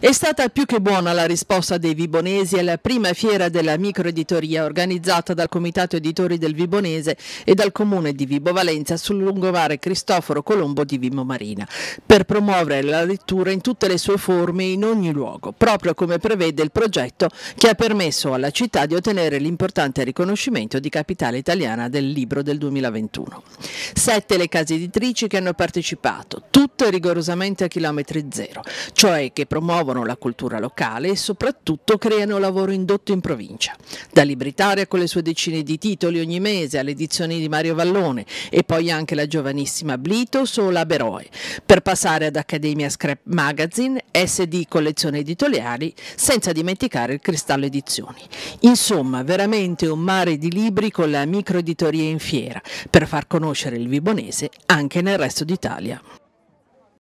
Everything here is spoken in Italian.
È stata più che buona la risposta dei Vibonesi alla prima fiera della microeditoria organizzata dal Comitato Editori del Vibonese e dal Comune di Vibo Valenza sul lungomare Cristoforo Colombo di Vimo Marina per promuovere la lettura in tutte le sue forme e in ogni luogo, proprio come prevede il progetto che ha permesso alla città di ottenere l'importante riconoscimento di capitale italiana del libro del 2021. Sette le case editrici che hanno partecipato, tutte rigorosamente a chilometri zero, cioè che promuovono promuovono la cultura locale e soprattutto creano lavoro indotto in provincia. Da Libritaria con le sue decine di titoli ogni mese alle edizioni di Mario Vallone e poi anche la giovanissima Blitos o la Beroe, per passare ad Accademia Scrap Magazine, SD Collezioni Editoriali, senza dimenticare il Cristallo Edizioni. Insomma, veramente un mare di libri con la microeditoria in fiera, per far conoscere il Vibonese anche nel resto d'Italia.